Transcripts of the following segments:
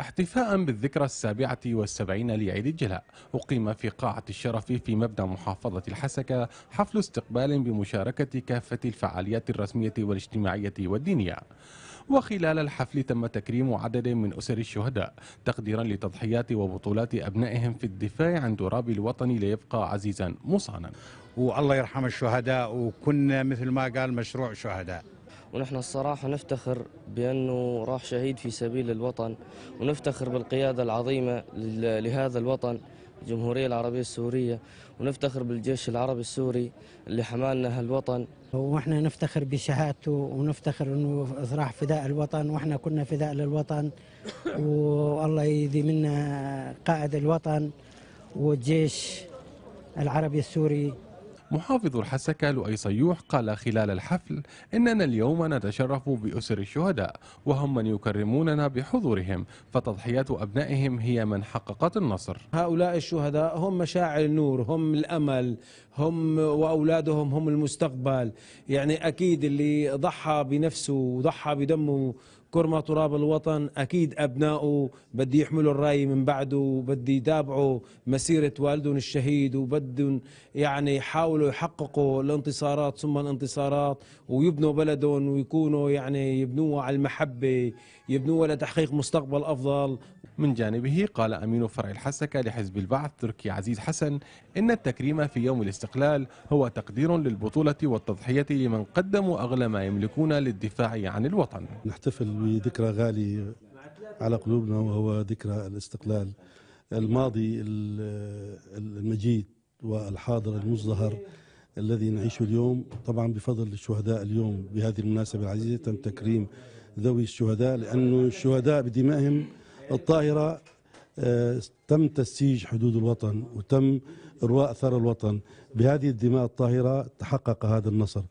احتفاء بالذكرى السابعة والسبعين لعيد الجلاء أقيم في قاعة الشرف في مبنى محافظة الحسكة حفل استقبال بمشاركة كافة الفعاليات الرسمية والاجتماعية والدينية وخلال الحفل تم تكريم عدد من أسر الشهداء تقديرا لتضحيات وبطولات أبنائهم في الدفاع عن تراب الوطن ليبقى عزيزا مصانا والله يرحم الشهداء وكنا مثل ما قال مشروع شهداء ونحن الصراحة نفتخر بأنه راح شهيد في سبيل الوطن ونفتخر بالقيادة العظيمة لهذا الوطن الجمهورية العربية السورية ونفتخر بالجيش العربي السوري اللي حمالنا هالوطن ونحن نفتخر بشهادته ونفتخر انه راح فداء الوطن واحنا كنا فداء للوطن والله يدي منا قائد الوطن والجيش العربي السوري محافظ الحسكة لؤي صيوح قال خلال الحفل إننا اليوم نتشرف بأسر الشهداء وهم من يكرموننا بحضورهم فتضحيات أبنائهم هي من حققت النصر هؤلاء الشهداء هم مشاعر النور هم الأمل هم وأولادهم هم المستقبل يعني أكيد اللي ضحى بنفسه وضحى بدمه كرمة تراب الوطن أكيد أبنائه بدي يحملوا الراي من بعده وبدي يتابعوا مسيرة والدهم الشهيد وبدهم يعني يحاولوا يحققوا الانتصارات ثم الانتصارات ويبنوا بلدهم ويكونوا يعني يبنوها على المحبة يبنوها لتحقيق مستقبل أفضل من جانبه قال أمين فرع الحسكة لحزب البعث تركي عزيز حسن إن التكريم في يوم الاستقلال هو تقدير للبطولة والتضحية لمن قدموا أغلى ما يملكون للدفاع عن الوطن نحتفل بذكرى غالي على قلوبنا وهو ذكرى الاستقلال الماضي المجيد والحاضر المزدهر الذي نعيشه اليوم طبعا بفضل الشهداء اليوم بهذه المناسبة العزيزة تم تكريم ذوي الشهداء لأن الشهداء بدمائهم الطاهرة تم تسييج حدود الوطن وتم إرواء ثرى الوطن بهذه الدماء الطاهرة تحقق هذا النصر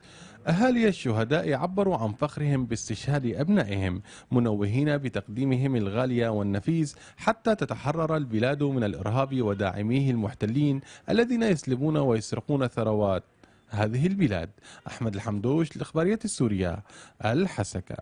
أهالي الشهداء عبروا عن فخرهم باستشهاد أبنائهم منوهين بتقديمهم الغاليه والنفيس حتى تتحرر البلاد من الإرهاب وداعميه المحتلين الذين يسلبون ويسرقون ثروات هذه البلاد أحمد الحمدوش لإخبارية السورية الحسكة